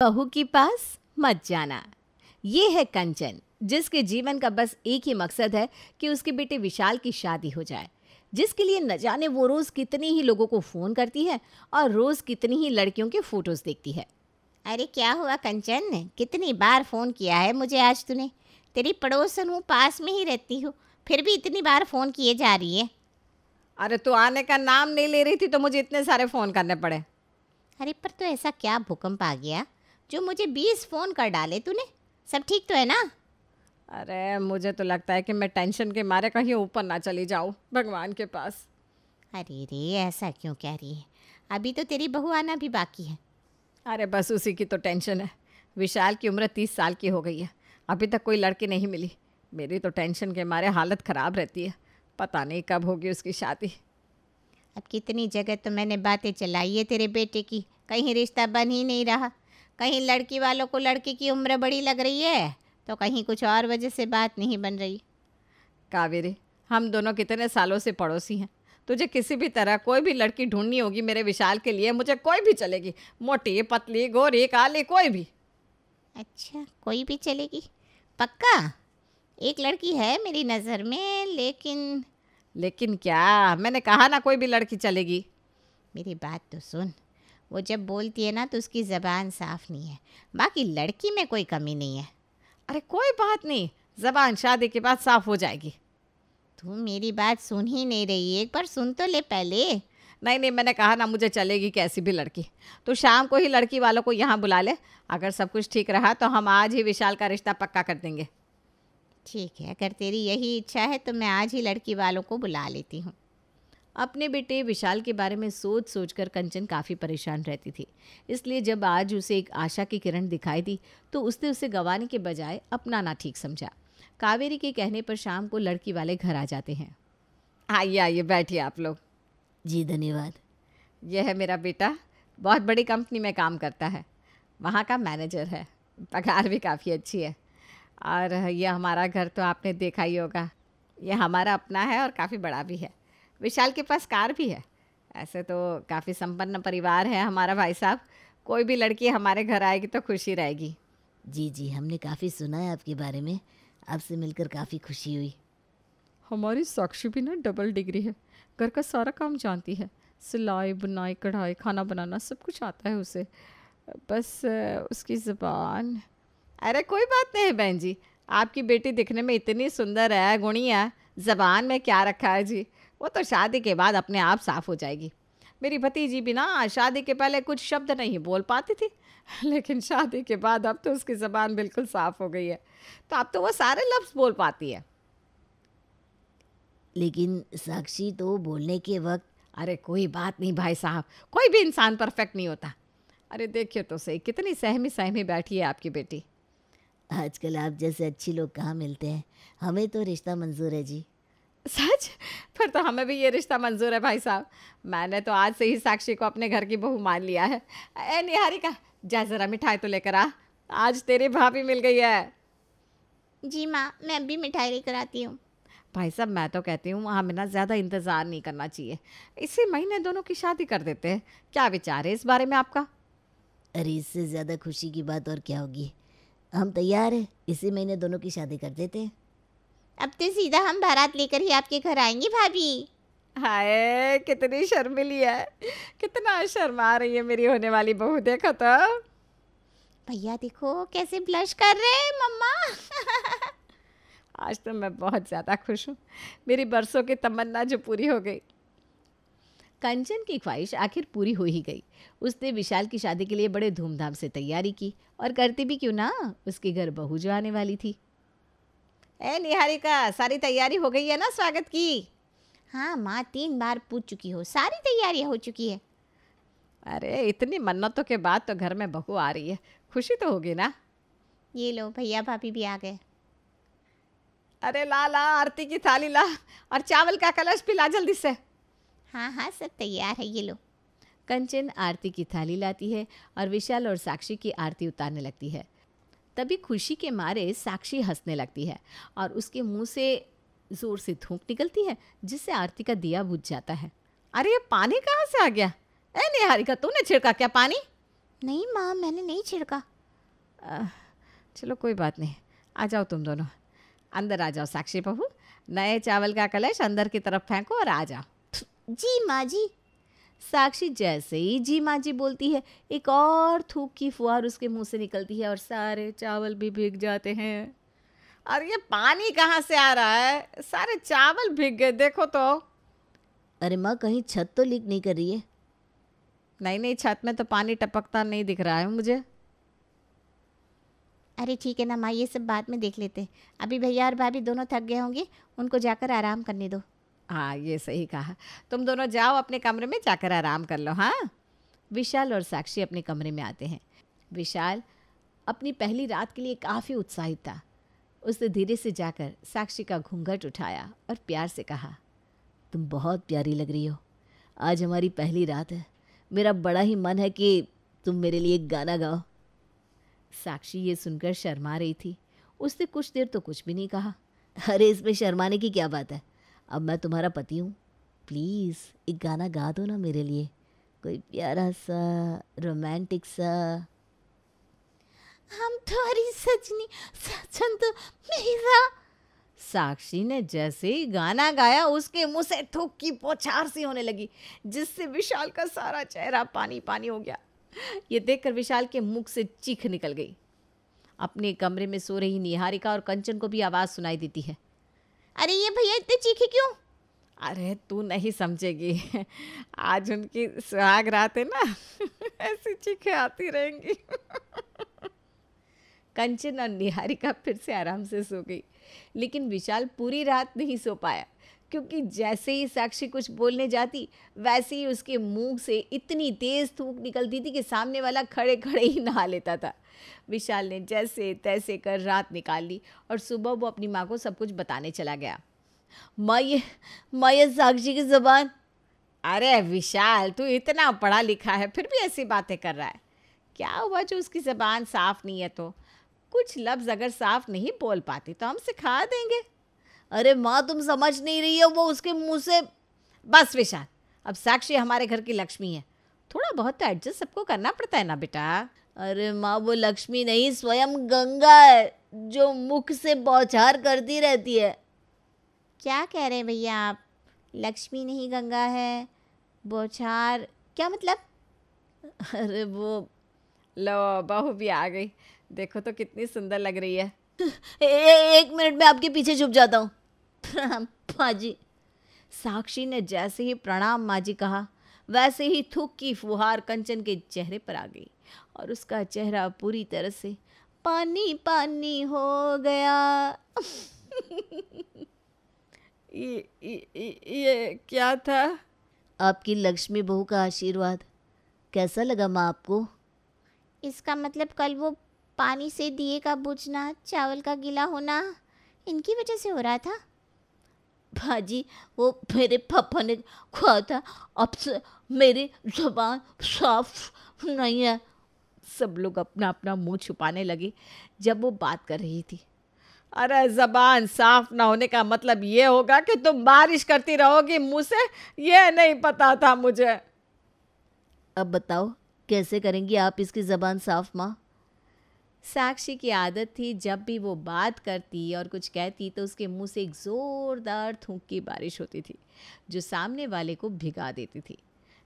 बहू के पास मत जाना ये है कंचन जिसके जीवन का बस एक ही मकसद है कि उसके बेटे विशाल की शादी हो जाए जिसके लिए न जाने वो रोज़ कितनी ही लोगों को फ़ोन करती है और रोज़ कितनी ही लड़कियों के फ़ोटोज़ देखती है अरे क्या हुआ कंचन कितनी बार फ़ोन किया है मुझे आज तूने तेरी पड़ोसन हूँ पास में ही रहती हूँ फिर भी इतनी बार फ़ोन किए जा रही है अरे तू आने का नाम नहीं ले रही थी तो मुझे इतने सारे फ़ोन करने पड़े अरे पर तो ऐसा क्या भूकंप आ गया जो मुझे बीस फ़ोन कर डाले तूने सब ठीक तो है ना अरे मुझे तो लगता है कि मैं टेंशन के मारे कहीं ऊपर ना चली जाऊँ भगवान के पास अरे रे ऐसा क्यों कह रही है अभी तो तेरी बहू आना भी बाकी है अरे बस उसी की तो टेंशन है विशाल की उम्र तीस साल की हो गई है अभी तक कोई लड़की नहीं मिली मेरी तो टेंशन के मारे हालत ख़राब रहती है पता नहीं कब होगी उसकी शादी अब कितनी जगह तो मैंने बातें चलाई है तेरे बेटे की कहीं रिश्ता बन ही नहीं रहा कहीं लड़की वालों को लड़के की उम्र बड़ी लग रही है तो कहीं कुछ और वजह से बात नहीं बन रही कावेरी हम दोनों कितने सालों से पड़ोसी हैं तुझे किसी भी तरह कोई भी लड़की ढूंढनी होगी मेरे विशाल के लिए मुझे कोई भी चलेगी मोटी पतली गोरी काली कोई भी अच्छा कोई भी चलेगी पक्का एक लड़की है मेरी नज़र में लेकिन लेकिन क्या मैंने कहा ना कोई भी लड़की चलेगी मेरी बात तो सुन वो जब बोलती है ना तो उसकी ज़बान साफ़ नहीं है बाकी लड़की में कोई कमी नहीं है अरे कोई बात नहीं ज़बान शादी के बाद साफ़ हो जाएगी तू मेरी बात सुन ही नहीं रही एक बार सुन तो ले पहले नहीं नहीं मैंने कहा ना मुझे चलेगी कैसी भी लड़की तो शाम को ही लड़की वालों को यहाँ बुला ले अगर सब कुछ ठीक रहा तो हम आज ही विशाल का रिश्ता पक्का कर देंगे ठीक है अगर तेरी यही इच्छा है तो मैं आज ही लड़की वालों को बुला लेती हूँ अपने बेटे विशाल के बारे में सोच सोच कर कंचन काफ़ी परेशान रहती थी इसलिए जब आज उसे एक आशा की किरण दिखाई दी तो उसने उसे गंवाने के बजाय अपनाना ठीक समझा कावेरी के कहने पर शाम को लड़की वाले घर आ जाते हैं आइए आइए बैठिए आप लोग जी धन्यवाद यह है मेरा बेटा बहुत बड़ी कंपनी में काम करता है वहाँ का मैनेजर है पगार भी काफ़ी अच्छी है और यह हमारा घर तो आपने देखा ही होगा यह हमारा अपना है और काफ़ी बड़ा भी है विशाल के पास कार भी है ऐसे तो काफ़ी संपन्न परिवार है हमारा भाई साहब कोई भी लड़की हमारे घर आएगी तो खुशी रहेगी जी जी हमने काफ़ी सुना है आपके बारे में आपसे मिलकर काफ़ी खुशी हुई हमारी साक्षी भी ना डबल डिग्री है घर का सारा काम जानती है सिलाई बुनाई कढ़ाई खाना बनाना सब कुछ आता है उसे बस उसकी ज़बान अरे कोई बात नहीं बहन जी आपकी बेटी दिखने में इतनी सुंदर है गुणी है ज़बान में क्या रखा है जी वो तो शादी के बाद अपने आप साफ हो जाएगी मेरी भतीजी भी ना शादी के पहले कुछ शब्द नहीं बोल पाती थी लेकिन शादी के बाद अब तो उसकी ज़बान बिल्कुल साफ़ हो गई है तो अब तो वो सारे लफ्ज़ बोल पाती है लेकिन साक्षी तो बोलने के वक्त अरे कोई बात नहीं भाई साहब कोई भी इंसान परफेक्ट नहीं होता अरे देखिए तो सही कितनी सहमी सहमी बैठी है आपकी बेटी आजकल आप जैसे अच्छे लोग कहाँ मिलते हैं हमें तो रिश्ता मंजूर है जी सच पर तो हमें भी ये रिश्ता मंजूर है भाई साहब मैंने तो आज से ही साक्षी को अपने घर की बहू मान लिया है ए निहारिका जा ज़रा मिठाई तो लेकर आ आज तेरी भाभी मिल गई है जी माँ मैं अभी मिठाई लेकर आती हूँ भाई साहब मैं तो कहती हूँ हमें ना ज़्यादा इंतज़ार नहीं करना चाहिए इसी महीने दोनों की शादी कर देते हैं क्या विचार है इस बारे में आपका अरे इससे ज़्यादा खुशी की बात और क्या होगी हम तैयार हैं इसी महीने दोनों की शादी कर देते हैं अब तो सीधा हम बारात लेकर ही आपके घर आएंगे भाभी हाय कितनी शर्मिली है कितना शर्मा रही है मेरी होने वाली बहू देखो तो भैया देखो कैसे ब्लश कर रहे हैं मम्मा आज तो मैं बहुत ज़्यादा खुश हूँ मेरी बरसों की तमन्ना जो पूरी हो गई कंचन की ख्वाहिश आखिर पूरी हो ही गई उसने विशाल की शादी के लिए बड़े धूमधाम से तैयारी की और करती भी क्यों ना उसके घर बहू जो आने वाली थी ए निहारिका सारी तैयारी हो गई है ना स्वागत की हाँ माँ तीन बार पूछ चुकी हो सारी तैयारी हो चुकी है अरे इतनी मन्नतों के बाद तो घर में बहू आ रही है खुशी तो होगी ना ये लो भैया भाभी भी आ गए अरे ला ला आरती की थाली ला और चावल का कलश भी ला जल्दी से हाँ हाँ सब तैयार है ये लो कंचन आरती की थाली लाती है और विशाल और साक्षी की आरती उतारने लगती है तभी खुशी के मारे साक्षी हंसने लगती है और उसके मुंह से ज़ोर से थूक निकलती है जिससे आरती का दिया बुझ जाता है अरे ये पानी कहाँ से आ गया ए निहारिका तूने छिड़का क्या पानी नहीं माँ मैंने नहीं छिड़का चलो कोई बात नहीं आ जाओ तुम दोनों अंदर आ जाओ साक्षी बहू नए चावल का कलश अंदर की तरफ फेंको और आ जाओ जी माँ जी साक्षी जैसे ही जी माँ जी बोलती है एक और थूक की फुहार उसके मुंह से निकलती है और सारे चावल भी भीग जाते हैं और ये पानी कहाँ से आ रहा है सारे चावल भीग गए देखो तो अरे माँ कहीं छत तो लीक नहीं कर रही है नहीं नहीं छत में तो पानी टपकता नहीं दिख रहा है मुझे अरे ठीक है ना माँ ये सब बाद में देख लेते हैं अभी भैया और भाभी दोनों थक गए होंगे उनको जाकर आराम करने दो हाँ ये सही कहा तुम दोनों जाओ अपने कमरे में जाकर आराम कर लो हाँ विशाल और साक्षी अपने कमरे में आते हैं विशाल अपनी पहली रात के लिए काफ़ी उत्साहित था उसने धीरे से जाकर साक्षी का घूंघट उठाया और प्यार से कहा तुम बहुत प्यारी लग रही हो आज हमारी पहली रात है मेरा बड़ा ही मन है कि तुम मेरे लिए एक गाना गाओ साक्षी ये सुनकर शर्मा रही थी उसने कुछ देर तो कुछ भी नहीं कहा अरे इसमें शर्माने की क्या बात है अब मैं तुम्हारा पति हूँ प्लीज़ एक गाना गा दो ना मेरे लिए कोई प्यारा सा रोमांटिक सा हम थोड़ी सजनी सचन तो मेरा साक्षी ने जैसे ही गाना गाया उसके मुंह से थूक की पोछार सी होने लगी जिससे विशाल का सारा चेहरा पानी पानी हो गया ये देखकर विशाल के मुख से चीख निकल गई अपने कमरे में सो रही निहारिका और कंचन को भी आवाज़ सुनाई देती है अरे ये भैया इतने चीखे क्यों अरे तू नहीं समझेगी आज उनकी सुहाग रात है ना ऐसी चीखे आती रहेंगी कंचन और निहारिका फिर से आराम से सो गई लेकिन विशाल पूरी रात नहीं सो पाया क्योंकि जैसे ही साक्षी कुछ बोलने जाती वैसे ही उसके मुंह से इतनी तेज़ थूक निकलती थी कि सामने वाला खड़े खड़े ही नहा लेता था विशाल ने जैसे तैसे कर रात निकाल ली और सुबह वो अपनी माँ को सब कुछ बताने चला गया माँ ये साक्षी की ज़बान अरे विशाल तू इतना पढ़ा लिखा है फिर भी ऐसी बातें कर रहा है क्या हुआ जो उसकी ज़बान साफ़ नहीं है तो कुछ लफ्ज़ अगर साफ़ नहीं बोल पाती तो हम सिखा देंगे अरे माँ तुम समझ नहीं रही हो वो उसके मुंह से बस विशाल अब साक्षी हमारे घर की लक्ष्मी है थोड़ा बहुत तो एडजस्ट सबको करना पड़ता है ना बेटा अरे माँ वो लक्ष्मी नहीं स्वयं गंगा है जो मुख से बौछार करती रहती है क्या कह रहे हैं भैया आप लक्ष्मी नहीं गंगा है बौछार क्या मतलब अरे वो लो बहू भी आ गई देखो तो कितनी सुंदर लग रही है ए, एक मिनट में आपके पीछे छुप जाता हूँ माजी साक्षी ने जैसे ही प्रणाम माँ जी कहा वैसे ही थूक की फुहार कंचन के चेहरे पर आ गई और उसका चेहरा पूरी तरह से पानी पानी हो गया ये, ये, ये क्या था आपकी लक्ष्मी बहू का आशीर्वाद कैसा लगा माँ आपको इसका मतलब कल वो पानी से दिए का बुझना चावल का गीला होना इनकी वजह से हो रहा था भाजी वो मेरे पापा ने खुआ था अब से मेरी जबान साफ नहीं है सब लोग अपना अपना मुंह छुपाने लगे जब वो बात कर रही थी अरे जबान साफ ना होने का मतलब ये होगा कि तुम बारिश करती रहोगी मुंह से ये नहीं पता था मुझे अब बताओ कैसे करेंगी आप इसकी ज़बान साफ माँ साक्षी की आदत थी जब भी वो बात करती और कुछ कहती तो उसके मुंह से एक ज़ोरदार थूक की बारिश होती थी जो सामने वाले को भिगा देती थी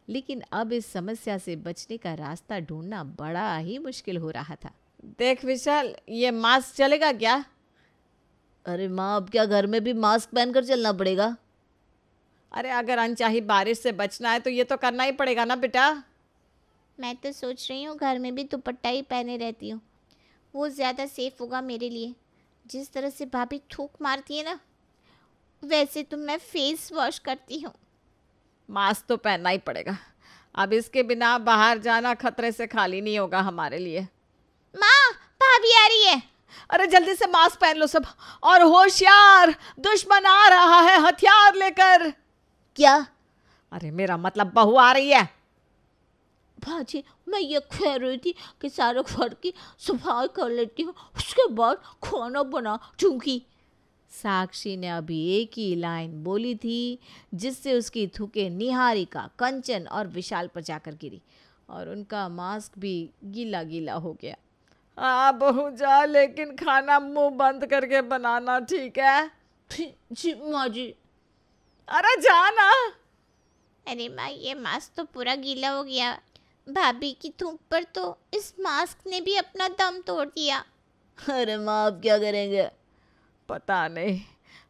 लेकिन अब इस समस्या से बचने का रास्ता ढूंढना बड़ा ही मुश्किल हो रहा था देख विशाल ये मास्क चलेगा क्या अरे माँ अब क्या घर में भी मास्क पहनकर चलना पड़ेगा अरे अगर अनचाही बारिश से बचना है तो ये तो करना ही पड़ेगा ना बेटा मैं तो सोच रही हूँ घर में भी दुपट्टा ही पहने रहती हूँ वो ज़्यादा सेफ होगा मेरे लिए जिस तरह से भाभी थूक मारती है ना वैसे तो मैं फेस वॉश करती हूँ मास्क तो पहनना ही पड़ेगा अब इसके बिना बाहर जाना खतरे से खाली नहीं होगा हमारे लिए माँ भाभी आ रही है अरे जल्दी से मास्क पहन लो सब और होशियार दुश्मन आ रहा है हथियार लेकर क्या अरे मेरा मतलब बहू आ रही है भाजी मैं ये कह रही थी कि सारे घर की सफाई कर लेती हूँ उसके बाद खाना बना दूँगी साक्षी ने अभी एक ही लाइन बोली थी जिससे उसकी थुके निहारिका कंचन और विशाल पर जाकर गिरी और उनका मास्क भी गीला गीला हो गया हाँ बहू जा लेकिन खाना मुंह बंद करके बनाना ठीक है जी माँ जी अरे जाना अरे माँ ये मास्क तो पूरा गीला हो गया भाभी की थूक पर तो इस मास्क ने भी अपना दम तोड़ दिया अरे माँ अब क्या करेंगे पता नहीं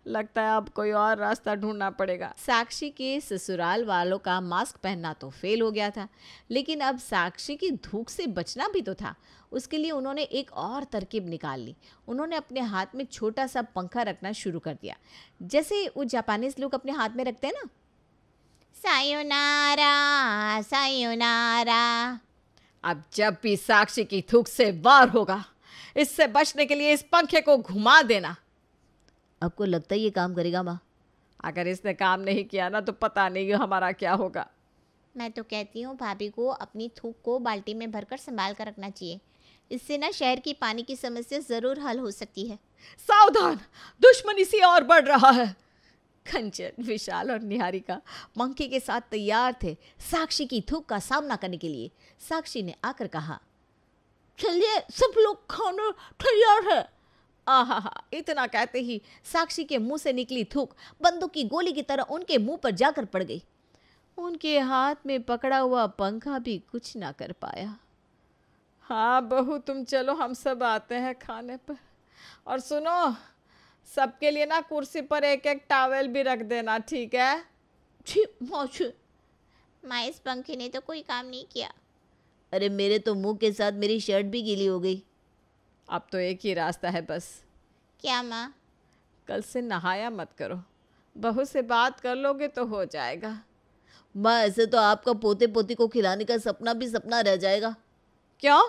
लगता है अब कोई और रास्ता ढूंढना पड़ेगा साक्षी के ससुराल वालों का मास्क पहनना तो फेल हो गया था लेकिन अब साक्षी की धूप से बचना भी तो था उसके लिए उन्होंने एक और तरकीब निकाल ली उन्होंने अपने हाथ में छोटा सा पंखा रखना शुरू कर दिया जैसे वो जापानीज लोग अपने हाथ में रखते हैं ना सायोनारा सायोनारा अब जब भी साक्षी की थूक से वार होगा इससे बचने के लिए इस पंखे को घुमा देना आपको लगता है ये काम करेगा माँ अगर इसने काम नहीं किया ना तो पता नहीं हमारा क्या होगा मैं तो कहती हूँ भाभी को अपनी थूक को बाल्टी में भरकर संभाल कर रखना चाहिए इससे ना शहर की पानी की समस्या ज़रूर हल हो सकती है सावधान दुश्मन इसी और बढ़ रहा है कंचन विशाल और निहारिका मंकी के साथ तैयार थे साक्षी की थूक का सामना करने के लिए साक्षी ने आकर कहा चलिए सब लोग खाना तैयार है आहा इतना कहते ही साक्षी के मुंह से निकली थूक बंदूक की गोली की तरह उनके मुंह पर जाकर पड़ गई उनके हाथ में पकड़ा हुआ पंखा भी कुछ ना कर पाया हाँ बहू तुम चलो हम सब आते हैं खाने पर और सुनो सबके लिए ना कुर्सी पर एक एक टावल भी रख देना ठीक है छी मौसू पंखे ने तो कोई काम नहीं किया अरे मेरे तो मुंह के साथ मेरी शर्ट भी गीली हो गई अब तो एक ही रास्ता है बस क्या माँ कल से नहाया मत करो बहू से बात कर लोगे तो हो जाएगा माँ ऐसे तो आपका पोते पोती को खिलाने का सपना भी सपना रह जाएगा क्यों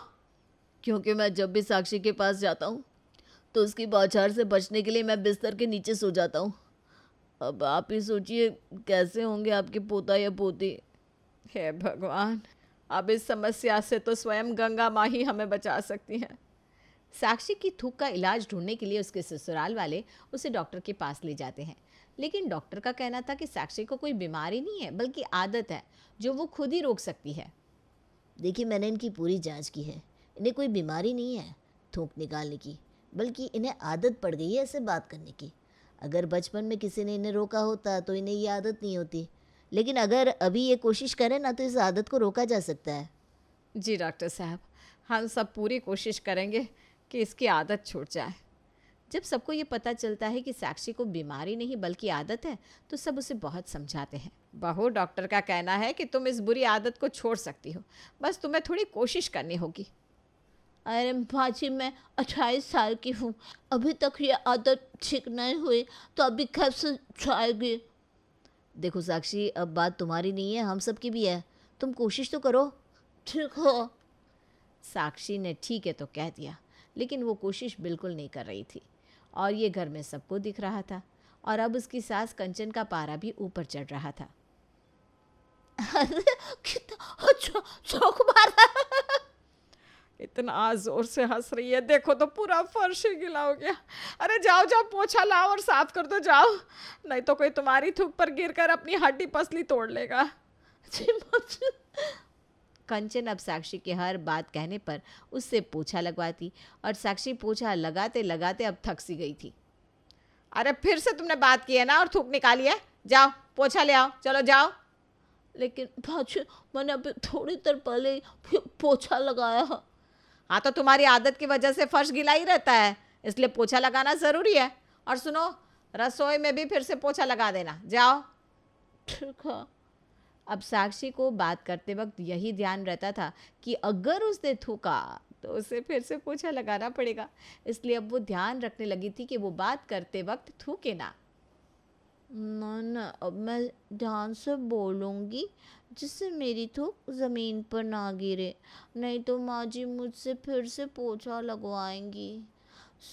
क्योंकि मैं जब भी साक्षी के पास जाता हूँ तो उसकी बौछार से बचने के लिए मैं बिस्तर के नीचे सो जाता हूँ अब आप ही सोचिए कैसे होंगे आपके पोता या पोती हे भगवान अब इस समस्या से तो स्वयं गंगा माँ ही हमें बचा सकती हैं साक्षी की थूक का इलाज ढूंढने के लिए उसके ससुराल वाले उसे डॉक्टर के पास ले जाते हैं लेकिन डॉक्टर का कहना था कि साक्षी को कोई बीमारी नहीं है बल्कि आदत है जो वो खुद ही रोक सकती है देखिए मैंने इनकी पूरी जांच की है इन्हें कोई बीमारी नहीं है थूक निकालने की बल्कि इन्हें आदत पड़ गई है ऐसे बात करने की अगर बचपन में किसी ने इन्हें रोका होता तो इन्हें ये आदत नहीं होती लेकिन अगर अभी ये कोशिश करें ना तो इस आदत को रोका जा सकता है जी डॉक्टर साहब हम सब पूरी कोशिश करेंगे कि इसकी आदत छूट जाए जब सबको ये पता चलता है कि साक्षी को बीमारी नहीं बल्कि आदत है तो सब उसे बहुत समझाते हैं बहू डॉक्टर का कहना है कि तुम इस बुरी आदत को छोड़ सकती हो बस तुम्हें थोड़ी कोशिश करनी होगी अरे भाजी मैं अट्ठाईस साल की हूँ अभी तक ये आदत ठीक नहीं हुई तो अभी कैसे जाएगी देखो साक्षी अब बात तुम्हारी नहीं है हम सब की भी है तुम कोशिश तो करो ठीक हो साक्षी ने ठीक है तो कह दिया लेकिन वो कोशिश बिल्कुल नहीं कर रही थी और ये घर में सबको दिख रहा था और अब उसकी सास कंचन का पारा भी ऊपर चढ़ रहा था कितना अच्छा चौक मारा इतना जोर से हंस रही है देखो तो पूरा फर्श ही गिला हो गया अरे जाओ जाओ पोछा लाओ और साफ कर दो जाओ नहीं तो कोई तुम्हारी थूक पर गिर कर अपनी हड्डी पसली तोड़ लेगा कंचन अब साक्षी के हर बात कहने पर उससे पोछा लगवाती और साक्षी पोछा लगाते लगाते अब थक सी गई थी अरे फिर से तुमने बात की है ना और थूक निकाली है जाओ पोछा ले आओ चलो जाओ लेकिन मैंने अभी थोड़ी देर पहले पोछा लगाया हाँ तो तुम्हारी आदत की वजह से फर्श गिला ही रहता है इसलिए पोछा लगाना ज़रूरी है और सुनो रसोई में भी फिर से पोछा लगा देना जाओ अब साक्षी को बात करते वक्त यही ध्यान रहता था कि अगर उसने थूका तो उसे फिर से पोछा लगाना पड़ेगा इसलिए अब वो ध्यान रखने लगी थी कि वो बात करते वक्त थूके ना ना ना अब मैं ध्यान से बोलूँगी जिससे मेरी थूक तो ज़मीन पर ना गिरे नहीं तो माँ जी मुझसे फिर से पोछा लगवाएंगी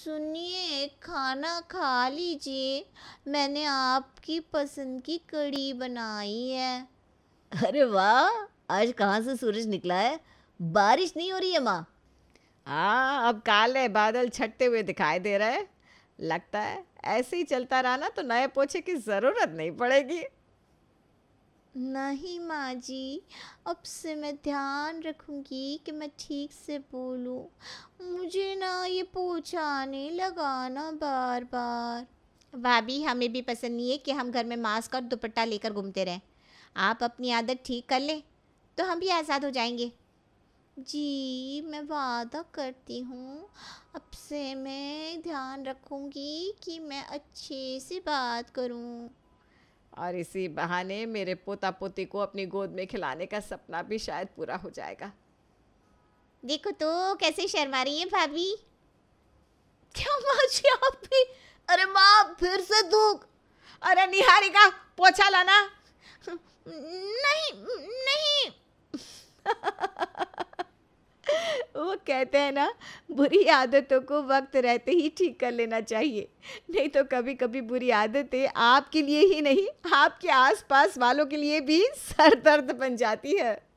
सुनिए खाना खा लीजिए मैंने आपकी पसंद की कड़ी बनाई है अरे वाह आज कहाँ से सूरज निकला है बारिश नहीं हो रही है माँ हाँ अब काले बादल छटते हुए दिखाई दे रहा है लगता है ऐसे ही चलता रहा ना तो नए पोछे की ज़रूरत नहीं पड़ेगी नहीं माँ जी अब से मैं ध्यान रखूंगी कि मैं ठीक से बोलूं मुझे ना ये पोछाने लगाना बार बार भाभी हमें भी पसंद नहीं है कि हम घर में मास्क और दुपट्टा लेकर घूमते रहें आप अपनी आदत ठीक कर लें तो हम भी आज़ाद हो जाएंगे जी मैं वादा करती हूँ अब से मैं ध्यान रखूंगी कि मैं अच्छे से बात करूं। और इसी बहाने मेरे पोता पोती को अपनी गोद में खिलाने का सपना भी शायद पूरा हो जाएगा देखो तो कैसे शर्मा रही है भाभी क्यों माजी आप भी अरे माँ फिर से दुख अरे निहारिका पोछा लाना नहीं नहीं वो कहते हैं ना बुरी आदतों को वक्त रहते ही ठीक कर लेना चाहिए नहीं तो कभी कभी बुरी आदतें आपके लिए ही नहीं आपके आसपास वालों के लिए भी सर दर्द बन जाती है